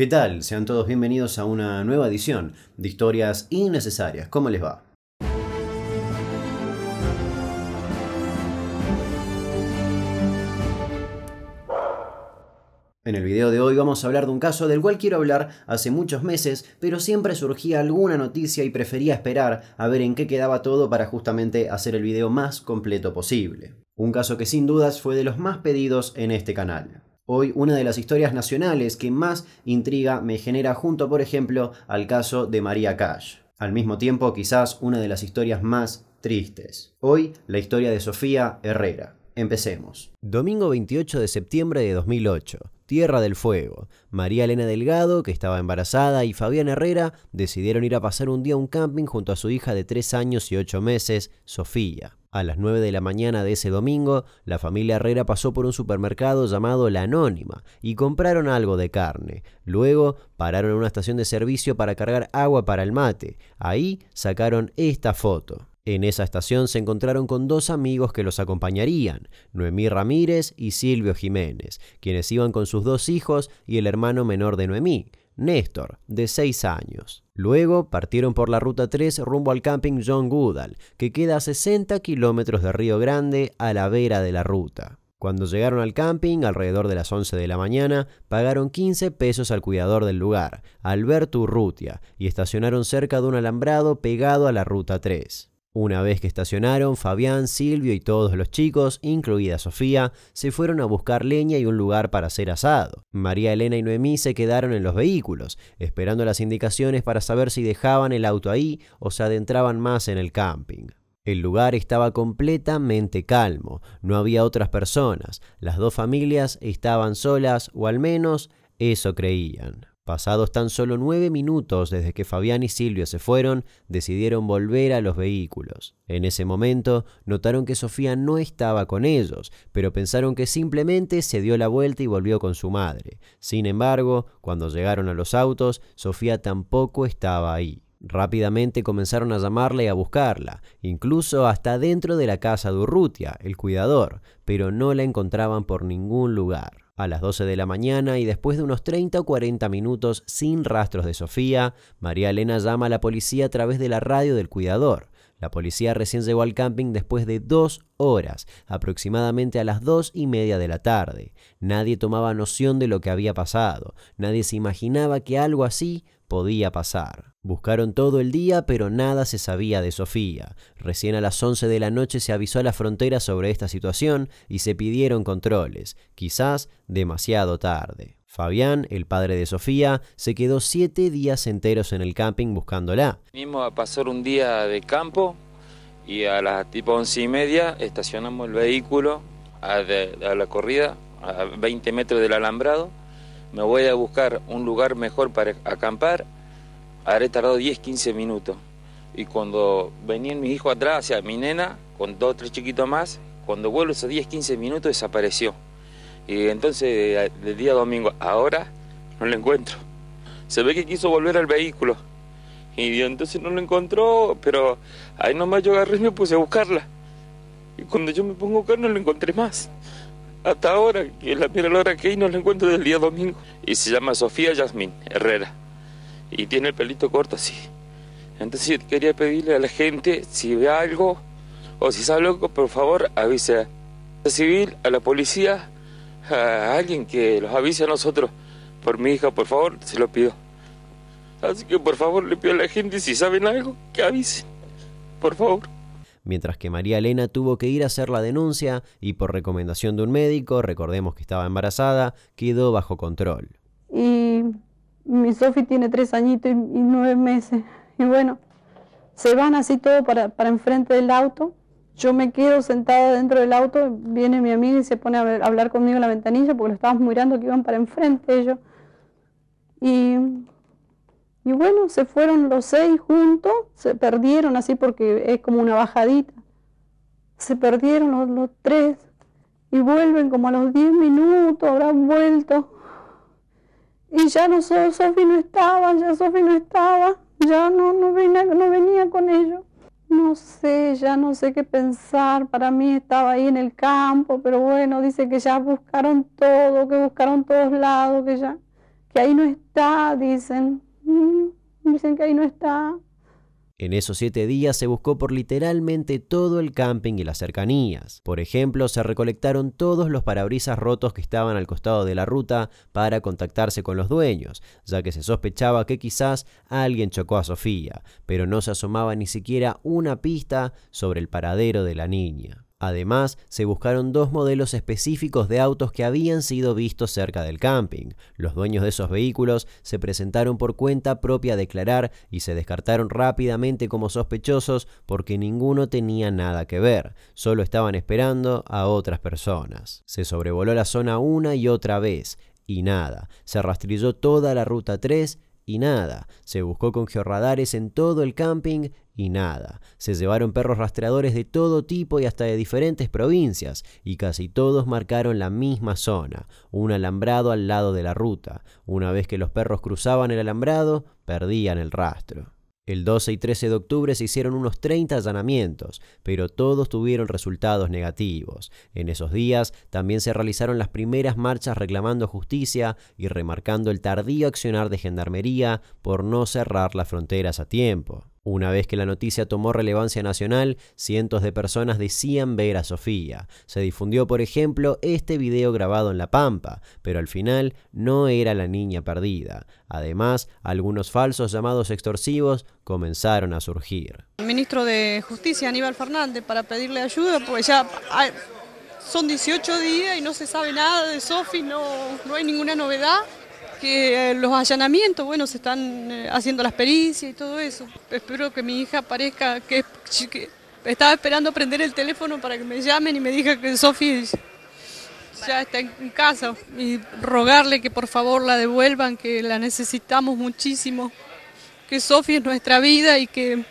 ¿Qué tal? Sean todos bienvenidos a una nueva edición de Historias Innecesarias. ¿Cómo les va? En el video de hoy vamos a hablar de un caso del cual quiero hablar hace muchos meses, pero siempre surgía alguna noticia y prefería esperar a ver en qué quedaba todo para justamente hacer el video más completo posible. Un caso que sin dudas fue de los más pedidos en este canal. Hoy una de las historias nacionales que más intriga me genera junto, por ejemplo, al caso de María Cash. Al mismo tiempo, quizás una de las historias más tristes. Hoy, la historia de Sofía Herrera. Empecemos. Domingo 28 de septiembre de 2008, Tierra del Fuego. María Elena Delgado, que estaba embarazada, y Fabián Herrera decidieron ir a pasar un día a un camping junto a su hija de 3 años y 8 meses, Sofía. A las 9 de la mañana de ese domingo, la familia Herrera pasó por un supermercado llamado La Anónima y compraron algo de carne. Luego pararon en una estación de servicio para cargar agua para el mate. Ahí sacaron esta foto. En esa estación se encontraron con dos amigos que los acompañarían, Noemí Ramírez y Silvio Jiménez, quienes iban con sus dos hijos y el hermano menor de Noemí, Néstor, de 6 años. Luego partieron por la ruta 3 rumbo al camping John Goodall, que queda a 60 kilómetros de Río Grande a la vera de la ruta. Cuando llegaron al camping, alrededor de las 11 de la mañana, pagaron 15 pesos al cuidador del lugar, Alberto Urrutia, y estacionaron cerca de un alambrado pegado a la ruta 3. Una vez que estacionaron, Fabián, Silvio y todos los chicos, incluida Sofía, se fueron a buscar leña y un lugar para hacer asado. María Elena y Noemí se quedaron en los vehículos, esperando las indicaciones para saber si dejaban el auto ahí o se adentraban más en el camping. El lugar estaba completamente calmo, no había otras personas, las dos familias estaban solas o al menos eso creían. Pasados tan solo nueve minutos desde que Fabián y Silvio se fueron, decidieron volver a los vehículos. En ese momento, notaron que Sofía no estaba con ellos, pero pensaron que simplemente se dio la vuelta y volvió con su madre. Sin embargo, cuando llegaron a los autos, Sofía tampoco estaba ahí. Rápidamente comenzaron a llamarla y a buscarla, incluso hasta dentro de la casa de Urrutia, el cuidador, pero no la encontraban por ningún lugar a las 12 de la mañana y después de unos 30 o 40 minutos sin rastros de Sofía, María Elena llama a la policía a través de la radio del cuidador. La policía recién llegó al camping después de dos horas, aproximadamente a las dos y media de la tarde. Nadie tomaba noción de lo que había pasado, nadie se imaginaba que algo así podía pasar. Buscaron todo el día, pero nada se sabía de Sofía. Recién a las 11 de la noche se avisó a la frontera sobre esta situación y se pidieron controles, quizás demasiado tarde. Fabián, el padre de Sofía, se quedó siete días enteros en el camping buscándola. Vinimos a pasar un día de campo y a las tipo once y media estacionamos el vehículo a, a la corrida a 20 metros del alambrado me voy a buscar un lugar mejor para acampar, haré tardado 10, 15 minutos. Y cuando venían mis hijos atrás, o mi nena, con dos tres chiquitos más, cuando vuelvo esos 10, 15 minutos desapareció. Y entonces, el eh, día domingo, ahora no la encuentro. Se ve que quiso volver al vehículo. Y entonces no lo encontró, pero ahí nomás yo agarré y me puse a buscarla. Y cuando yo me pongo a buscar, no la encontré más hasta ahora, que la hora que no la encuentro del día domingo. Y se llama Sofía Yasmín Herrera. Y tiene el pelito corto así. Entonces quería pedirle a la gente si ve algo o si sabe algo, por favor avise a civil, a la policía, a alguien que los avise a nosotros. Por mi hija, por favor, se lo pido. Así que por favor le pido a la gente si saben algo, que avisen. Por favor mientras que María Elena tuvo que ir a hacer la denuncia y por recomendación de un médico, recordemos que estaba embarazada, quedó bajo control. Y mi Sofi tiene tres añitos y, nueve meses. Y bueno, se van así todo para, para enfrente del auto. Yo me quedo sentada dentro del auto, viene mi amiga y se pone a hablar conmigo en la ventanilla porque lo estábamos mirando que iban para enfrente ellos. Y y bueno, se fueron los seis juntos, se perdieron así porque es como una bajadita. Se perdieron los, tres y vuelven como a los diez minutos, habrán vuelto. Y ya no, Sofi no estaba, ya Sofi no estaba, ya no, no, venía, no venía con ellos. No sé, ya no sé qué pensar. Para mí estaba ahí en el campo, pero bueno, dice que ya buscaron todo, que buscaron todos lados, que ya, que ahí no está, dicen. Mm, dicen que ahí no está. En esos siete días se buscó por literalmente todo el camping y las cercanías. Por ejemplo, se recolectaron todos los parabrisas rotos que estaban al costado de la ruta para contactarse con los dueños, ya que se sospechaba que quizás alguien chocó a Sofía, pero no se asomaba ni siquiera una pista sobre el paradero de la niña. Además, se buscaron dos modelos específicos de autos que habían sido vistos cerca del camping. Los dueños de esos vehículos se presentaron por cuenta propia a declarar y se descartaron rápidamente como sospechosos porque ninguno tenía nada que ver, solo estaban esperando a otras personas. Se sobrevoló la zona una y otra vez, y nada, se rastrilló toda la ruta 3 y nada. Se buscó con georradares en todo el camping y nada. Se llevaron perros rastreadores de todo tipo y hasta de diferentes provincias, y casi todos marcaron la misma zona, un alambrado al lado de la ruta. Una vez que los perros cruzaban el alambrado, perdían el rastro. El 12 y 13 de octubre se hicieron unos 30 allanamientos, pero todos tuvieron resultados negativos. En esos días también se realizaron las primeras marchas reclamando justicia y remarcando el tardío accionar de Gendarmería por no cerrar las fronteras a tiempo. Una vez que la noticia tomó relevancia nacional, cientos de personas decían ver a Sofía. Se difundió, por ejemplo, este video grabado en La Pampa, pero al final no era la niña perdida. Además, algunos falsos llamados extorsivos comenzaron a surgir. El ministro de Justicia, Aníbal Fernández, para pedirle ayuda, pues ya ah, son 18 días y no se sabe nada de Sofía, no, no hay ninguna novedad que eh, los allanamientos, bueno, se están eh, haciendo las pericias y todo eso. Espero que mi hija aparezca, que, estaba esperando prender el teléfono para que me llamen y me diga que Sofía ya está en casa y rogarle que por favor la devuelvan, que la necesitamos muchísimo, que Sofía es nuestra vida y que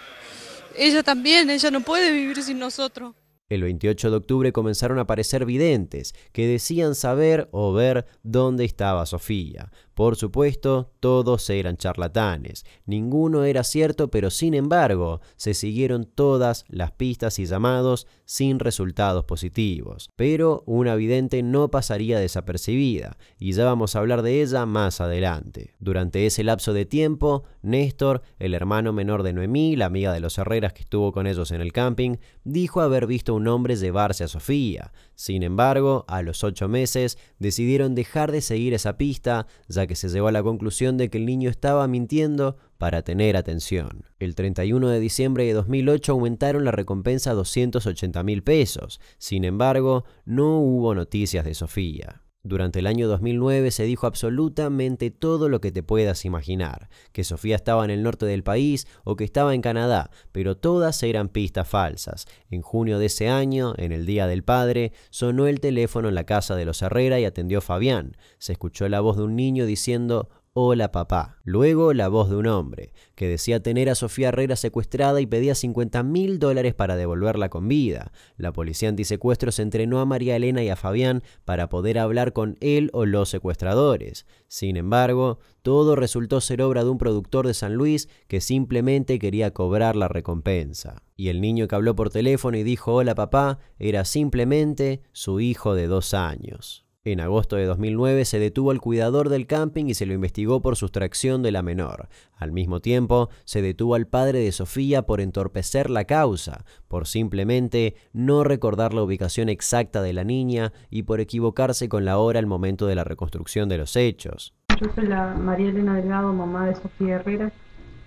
ella también, ella no puede vivir sin nosotros. El 28 de octubre comenzaron a aparecer videntes que decían saber o ver dónde estaba Sofía. Por supuesto, todos eran charlatanes, ninguno era cierto, pero sin embargo, se siguieron todas las pistas y llamados sin resultados positivos. Pero una vidente no pasaría desapercibida, y ya vamos a hablar de ella más adelante. Durante ese lapso de tiempo, Néstor, el hermano menor de Noemí, la amiga de los Herreras que estuvo con ellos en el camping, dijo haber visto a un hombre llevarse a Sofía. Sin embargo, a los ocho meses, decidieron dejar de seguir esa pista, ya que se llevó a la conclusión de que el niño estaba mintiendo para tener atención. El 31 de diciembre de 2008 aumentaron la recompensa a 280 mil pesos. Sin embargo, no hubo noticias de Sofía. Durante el año 2009 se dijo absolutamente todo lo que te puedas imaginar, que Sofía estaba en el norte del país o que estaba en Canadá, pero todas eran pistas falsas. En junio de ese año, en el Día del Padre, sonó el teléfono en la casa de los Herrera y atendió Fabián. Se escuchó la voz de un niño diciendo Hola papá. Luego la voz de un hombre, que decía tener a Sofía Herrera secuestrada y pedía 50 mil dólares para devolverla con vida. La policía se entrenó a María Elena y a Fabián para poder hablar con él o los secuestradores. Sin embargo, todo resultó ser obra de un productor de San Luis que simplemente quería cobrar la recompensa. Y el niño que habló por teléfono y dijo hola papá era simplemente su hijo de dos años. En agosto de 2009 se detuvo al cuidador del camping y se lo investigó por sustracción de la menor. Al mismo tiempo, se detuvo al padre de Sofía por entorpecer la causa, por simplemente no recordar la ubicación exacta de la niña y por equivocarse con la hora al momento de la reconstrucción de los hechos. Yo soy la María Elena Delgado, mamá de Sofía Herrera,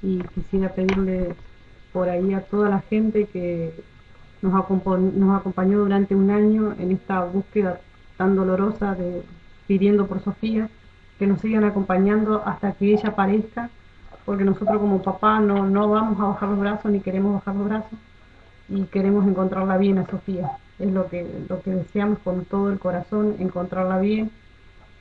y quisiera pedirle por ahí a toda la gente que nos, nos acompañó durante un año en esta búsqueda tan dolorosa de pidiendo por Sofía, que nos sigan acompañando hasta que ella aparezca, porque nosotros como papá no, vamos a bajar los brazos ni queremos bajar los brazos y queremos encontrarla bien a Sofía. Es lo que, lo que deseamos con todo el corazón, encontrarla bien.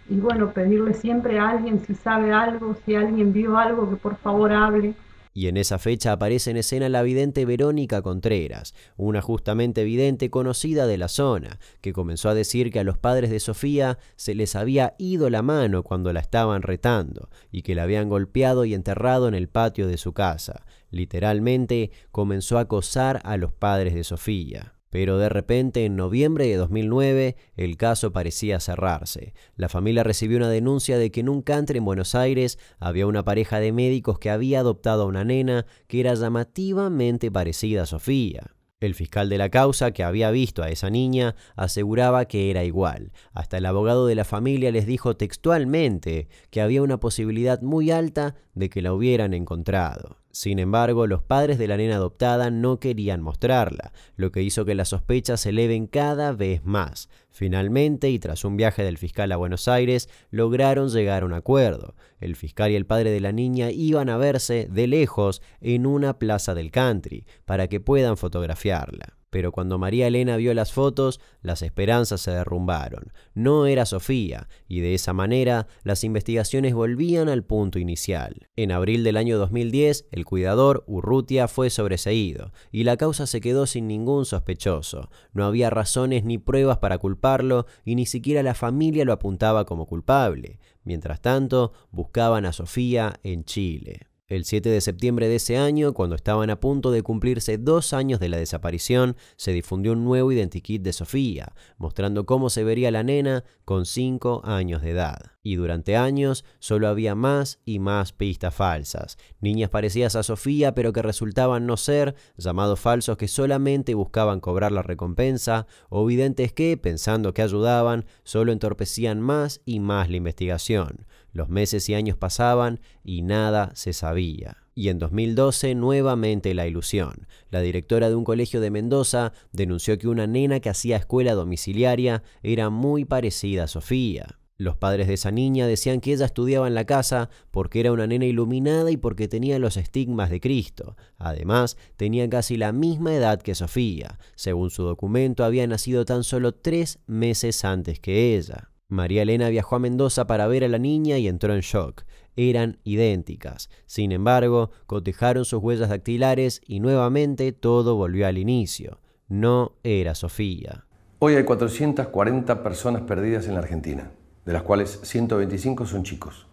Y bueno, pedirle siempre a alguien si sabe algo, si alguien vio algo, que por favor hable y en esa fecha aparece en escena la vidente Verónica Contreras, una justamente vidente conocida de la zona, que comenzó a decir que a los padres de Sofía se les había ido la mano cuando la estaban retando y que la habían golpeado y enterrado en el patio de su casa. Literalmente comenzó a acosar a los padres de Sofía. Pero de repente, en noviembre de 2009, el caso parecía cerrarse. La familia recibió una denuncia de que en un cantre en Buenos Aires había una pareja de médicos que había adoptado a una nena que era llamativamente parecida a Sofía. El fiscal de la causa, que había visto a esa niña, aseguraba que era igual. Hasta el abogado de la familia les dijo textualmente que había una posibilidad muy alta de que la hubieran encontrado. Sin embargo, los padres de la nena adoptada no querían mostrarla, lo que hizo que las sospechas se eleven cada vez más. Finalmente, y tras un viaje del fiscal a Buenos Aires, lograron llegar a un acuerdo. El fiscal y el padre de la niña iban a verse de lejos en una plaza del country para que puedan fotografiarla pero cuando María Elena vio las fotos, las esperanzas se derrumbaron. No era Sofía, y de esa manera las investigaciones volvían al punto inicial. En abril del año 2010, el cuidador, Urrutia, fue sobreseído, y la causa se quedó sin ningún sospechoso. No había razones ni pruebas para culparlo, y ni siquiera la familia lo apuntaba como culpable. Mientras tanto, buscaban a Sofía en Chile. El 7 de septiembre de ese año, cuando estaban a punto de cumplirse dos años de la desaparición, se difundió un nuevo identikit de Sofía, mostrando cómo se vería la nena con cinco años de edad. Y durante años solo había más y más pistas falsas, niñas parecidas a Sofía pero que resultaban no ser, llamados falsos que solamente buscaban cobrar la recompensa, o videntes que, pensando que ayudaban, solo entorpecían más y más la investigación. Los meses y años pasaban y nada se sabía y en 2012 nuevamente la ilusión. La directora de un colegio de Mendoza denunció que una nena que hacía escuela domiciliaria era muy parecida a Sofía. Los padres de esa niña decían que ella estudiaba en la casa porque era una nena iluminada y porque tenía los estigmas de Cristo. Además, tenía casi la misma edad que Sofía. Según su documento, había nacido tan solo tres meses antes que ella. María Elena viajó a Mendoza para ver a la niña y entró en shock. Eran idénticas. Sin embargo, cotejaron sus huellas dactilares y nuevamente todo volvió al inicio. No era Sofía. Hoy hay 440 personas perdidas en la Argentina de las cuales 125 son chicos.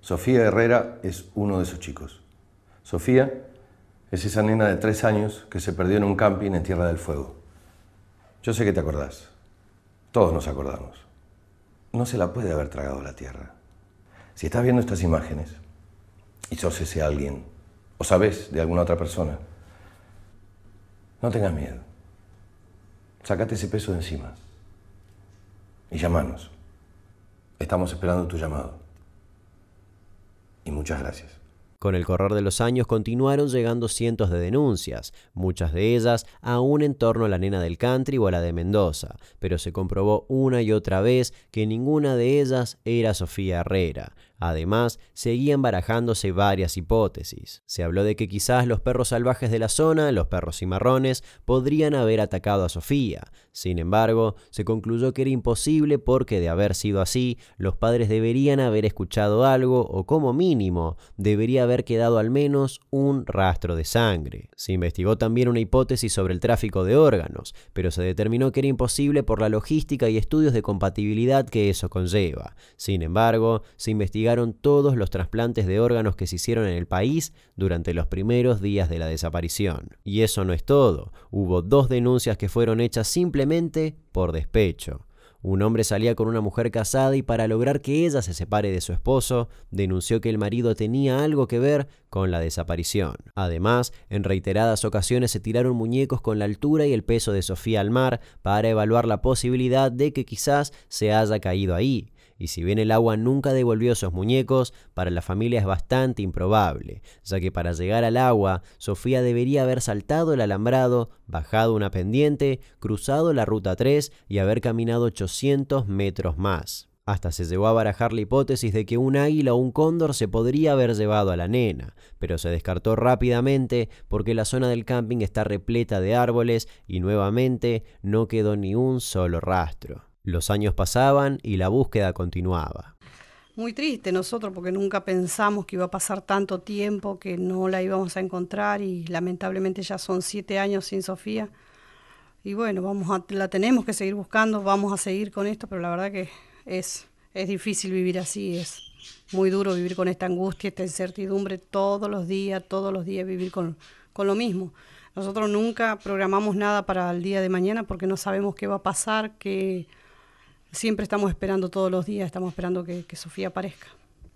Sofía Herrera es uno de esos chicos. Sofía es esa nena de tres años que se perdió en un camping en Tierra del Fuego. Yo sé que te acordás. Todos nos acordamos. No se la puede haber tragado la tierra. Si estás viendo estas imágenes y sos ese alguien, o sabes de alguna otra persona, no tengas miedo. Sácate ese peso de encima y llámanos. Estamos esperando tu llamado. Y muchas gracias. Con el correr de los años continuaron llegando cientos de denuncias, muchas de ellas aún en torno a la nena del country o a la de Mendoza, pero se comprobó una y otra vez que ninguna de ellas era Sofía Herrera. Además, seguían barajándose varias hipótesis. Se habló de que quizás los perros salvajes de la zona, los perros cimarrones, podrían haber atacado a Sofía. Sin embargo, se concluyó que era imposible porque de haber sido así, los padres deberían haber escuchado algo o como mínimo debería haber haber quedado al menos un rastro de sangre. Se investigó también una hipótesis sobre el tráfico de órganos, pero se determinó que era imposible por la logística y estudios de compatibilidad que eso conlleva. Sin embargo, se investigaron todos los trasplantes de órganos que se hicieron en el país durante los primeros días de la desaparición. Y eso no es todo, hubo dos denuncias que fueron hechas simplemente por despecho. Un hombre salía con una mujer casada y para lograr que ella se separe de su esposo, denunció que el marido tenía algo que ver con la desaparición. Además, en reiteradas ocasiones se tiraron muñecos con la altura y el peso de Sofía al mar para evaluar la posibilidad de que quizás se haya caído ahí y si bien el agua nunca devolvió esos muñecos, para la familia es bastante improbable, ya que para llegar al agua, Sofía debería haber saltado el alambrado, bajado una pendiente, cruzado la ruta 3 y haber caminado 800 metros más. Hasta se llevó a barajar la hipótesis de que un águila o un cóndor se podría haber llevado a la nena, pero se descartó rápidamente porque la zona del camping está repleta de árboles y nuevamente no quedó ni un solo rastro. Los años pasaban y la búsqueda continuaba. Muy triste nosotros porque nunca pensamos que iba a pasar tanto tiempo, que no la íbamos a encontrar y lamentablemente ya son siete años sin Sofía. Y bueno, vamos a, la tenemos que seguir buscando, vamos a seguir con esto, pero la verdad que es, es difícil vivir así, es muy duro vivir con esta angustia, esta incertidumbre todos los días, todos los días vivir con, con lo mismo. Nosotros nunca programamos nada para el día de mañana porque no sabemos qué va a pasar, qué siempre estamos esperando todos los días, estamos esperando que, Sofía aparezca.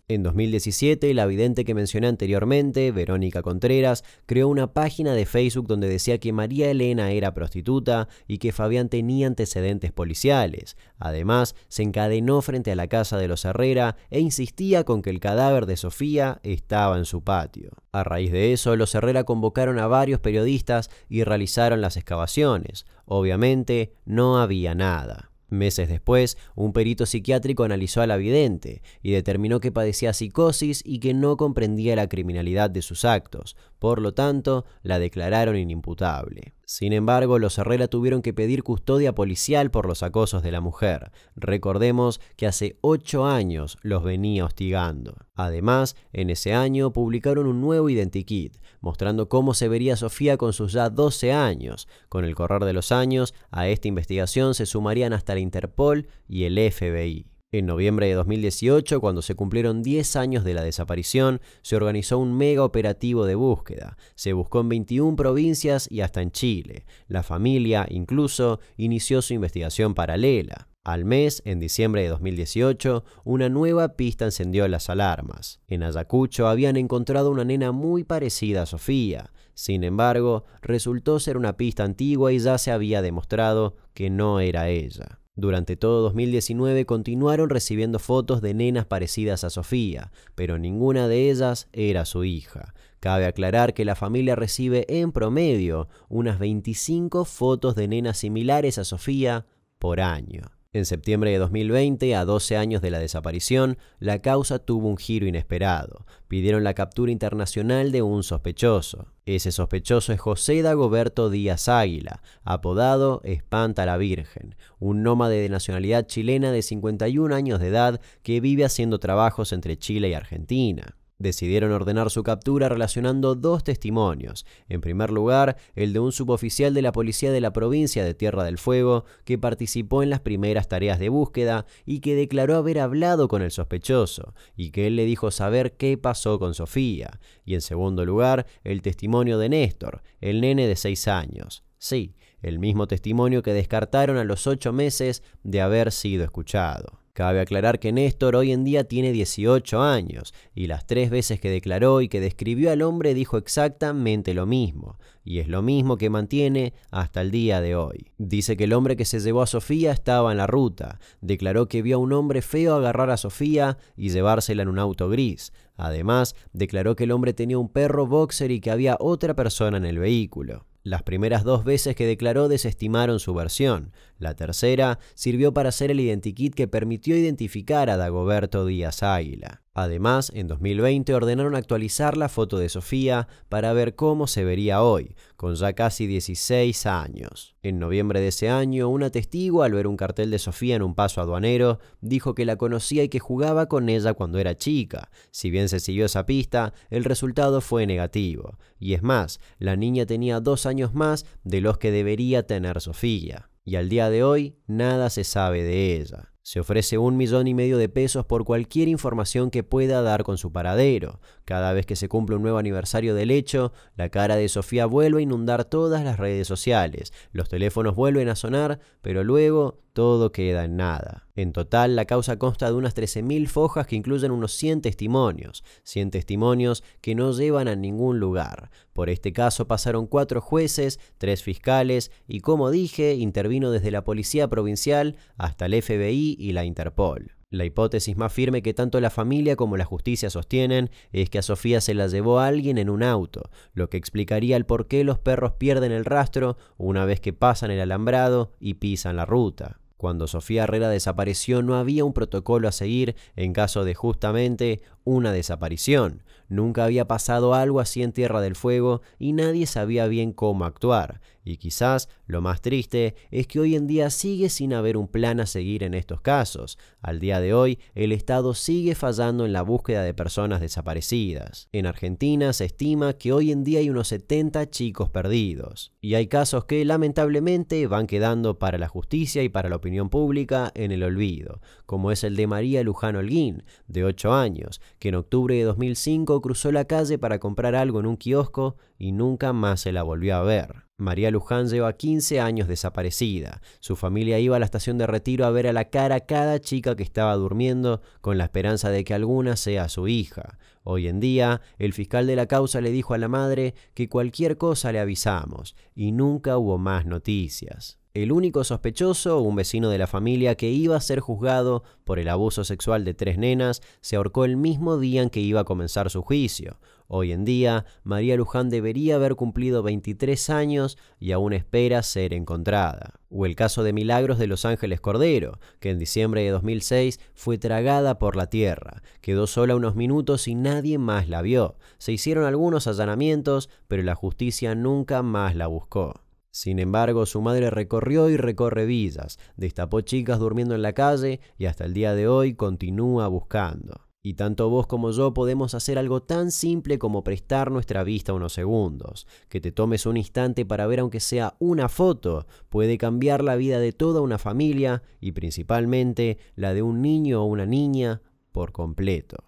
En 2017, la vidente que mencioné anteriormente, Verónica Contreras, creó una página de Facebook donde decía que María Elena era prostituta y que Fabián tenía antecedentes policiales. Además, se encadenó frente a la casa de los Herrera e insistía con que el cadáver de Sofía estaba en su patio. A raíz de eso, los Herrera convocaron a varios periodistas y realizaron las excavaciones. Obviamente, no había nada. Meses después, un perito psiquiátrico analizó a la vidente y determinó que padecía psicosis y que no comprendía la criminalidad de sus actos, por lo tanto, la declararon inimputable. Sin embargo, los Herrera tuvieron que pedir custodia policial por los acosos de la mujer. Recordemos que hace ocho años los venía hostigando. Además, en ese año publicaron un nuevo identikit, mostrando cómo se vería Sofía con sus ya 12 años. Con el correr de los años, a esta investigación se sumarían hasta la Interpol y el FBI. En noviembre de 2018, cuando se cumplieron 10 años de la desaparición, se organizó un mega operativo de búsqueda. Se buscó en 21 provincias y hasta en Chile. La familia, incluso, inició su investigación paralela. Al mes, en diciembre de 2018, una nueva pista encendió las alarmas. En Ayacucho habían encontrado una nena muy parecida a Sofía. Sin embargo, resultó ser una pista antigua y ya se había demostrado que no era ella. Durante todo 2019 continuaron recibiendo fotos de nenas parecidas a Sofía, pero ninguna de ellas era su hija. Cabe aclarar que la familia recibe en promedio unas 25 fotos de nenas similares a Sofía por año. En septiembre de 2020, a 12 años de la desaparición, la causa tuvo un giro inesperado. Pidieron la captura internacional de un sospechoso. Ese sospechoso es José Dagoberto Díaz Águila, apodado Espanta la Virgen, un nómade de nacionalidad chilena de 51 años de edad que vive haciendo trabajos entre Chile y Argentina. Decidieron ordenar su captura relacionando dos testimonios. En primer lugar, el de un suboficial de la policía de la provincia de Tierra del Fuego, que participó en las primeras tareas de búsqueda y que declaró haber hablado con el sospechoso, y que él le dijo saber qué pasó con Sofía. Y en segundo lugar, el testimonio de Néstor, el nene de seis años. Sí, el mismo testimonio que descartaron a los ocho meses de haber sido escuchado. Cabe aclarar que Néstor hoy en día tiene 18 años, y las tres veces que declaró y que describió al hombre dijo exactamente lo mismo, y es lo mismo que mantiene hasta el día de hoy. Dice que el hombre que se llevó a Sofía estaba en la ruta, declaró que vio a un hombre feo agarrar a Sofía y llevársela en un auto gris. Además, declaró que el hombre tenía un perro boxer y que había otra persona en el vehículo. Las primeras dos veces que declaró desestimaron su versión. La tercera sirvió para ser el identikit que permitió identificar a Dagoberto Díaz Águila. Además, en 2020 ordenaron actualizar la foto de Sofía para ver cómo se vería hoy, con ya casi 16 años. En noviembre de ese año, una testigo, al ver un cartel de Sofía en un paso aduanero, dijo que la conocía y que jugaba con ella cuando era chica. Si bien se siguió esa pista, el resultado fue negativo. Y es más, la niña tenía dos años más de los que debería tener Sofía. Y al día de hoy, nada se sabe de ella. Se ofrece un millón y medio de pesos por cualquier información que pueda dar con su paradero. Cada vez que se cumple un nuevo aniversario del hecho, la cara de Sofía vuelve a inundar todas las redes sociales, los teléfonos vuelven a sonar, pero luego todo queda en nada. En total, la causa consta de unas 13.000 fojas que incluyen unos 100 testimonios, 100 testimonios que no llevan a ningún lugar. Por este caso pasaron cuatro jueces, tres fiscales y, como dije, intervino desde la Policía Provincial hasta el FBI y la Interpol. La hipótesis más firme que tanto la familia como la justicia sostienen es que a Sofía se la llevó alguien en un auto, lo que explicaría el por qué los perros pierden el rastro una vez que pasan el alambrado y pisan la ruta. Cuando Sofía Herrera desapareció no había un protocolo a seguir en caso de justamente una desaparición. Nunca había pasado algo así en Tierra del Fuego y nadie sabía bien cómo actuar. Y quizás lo más triste es que hoy en día sigue sin haber un plan a seguir en estos casos. Al día de hoy, el Estado sigue fallando en la búsqueda de personas desaparecidas. En Argentina se estima que hoy en día hay unos 70 chicos perdidos. Y hay casos que lamentablemente van quedando para la justicia y para la opinión pública en el olvido, como es el de María Luján Holguín, de 8 años, que en octubre de 2005 cruzó la calle para comprar algo en un kiosco y nunca más se la volvió a ver. María Luján lleva 15 años desaparecida. Su familia iba a la estación de retiro a ver a la cara a cada chica que estaba durmiendo con la esperanza de que alguna sea su hija. Hoy en día, el fiscal de la causa le dijo a la madre que cualquier cosa le avisamos y nunca hubo más noticias. El único sospechoso, un vecino de la familia que iba a ser juzgado por el abuso sexual de tres nenas, se ahorcó el mismo día en que iba a comenzar su juicio. Hoy en día, María Luján debería haber cumplido 23 años y aún espera ser encontrada. O el caso de Milagros de Los Ángeles Cordero, que en diciembre de 2006 fue tragada por la tierra. Quedó sola unos minutos y nadie más la vio. Se hicieron algunos allanamientos, pero la justicia nunca más la buscó. Sin embargo, su madre recorrió y recorre villas, destapó chicas durmiendo en la calle y hasta el día de hoy continúa buscando. Y tanto vos como yo podemos hacer algo tan simple como prestar nuestra vista unos segundos. Que te tomes un instante para ver aunque sea una foto puede cambiar la vida de toda una familia y principalmente la de un niño o una niña por completo.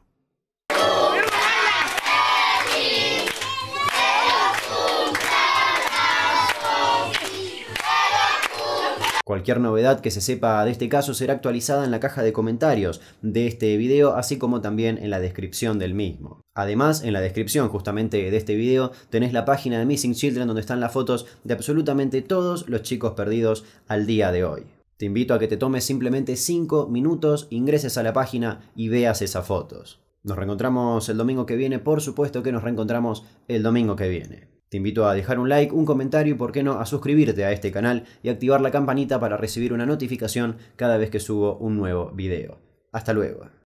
Cualquier novedad que se sepa de este caso será actualizada en la caja de comentarios de este video, así como también en la descripción del mismo. Además, en la descripción justamente de este video tenés la página de Missing Children donde están las fotos de absolutamente todos los chicos perdidos al día de hoy. Te invito a que te tomes simplemente 5 minutos, ingreses a la página y veas esas fotos. Nos reencontramos el domingo que viene, por supuesto que nos reencontramos el domingo que viene. Te invito a dejar un like, un comentario y por qué no a suscribirte a este canal y activar la campanita para recibir una notificación cada vez que subo un nuevo video. Hasta luego.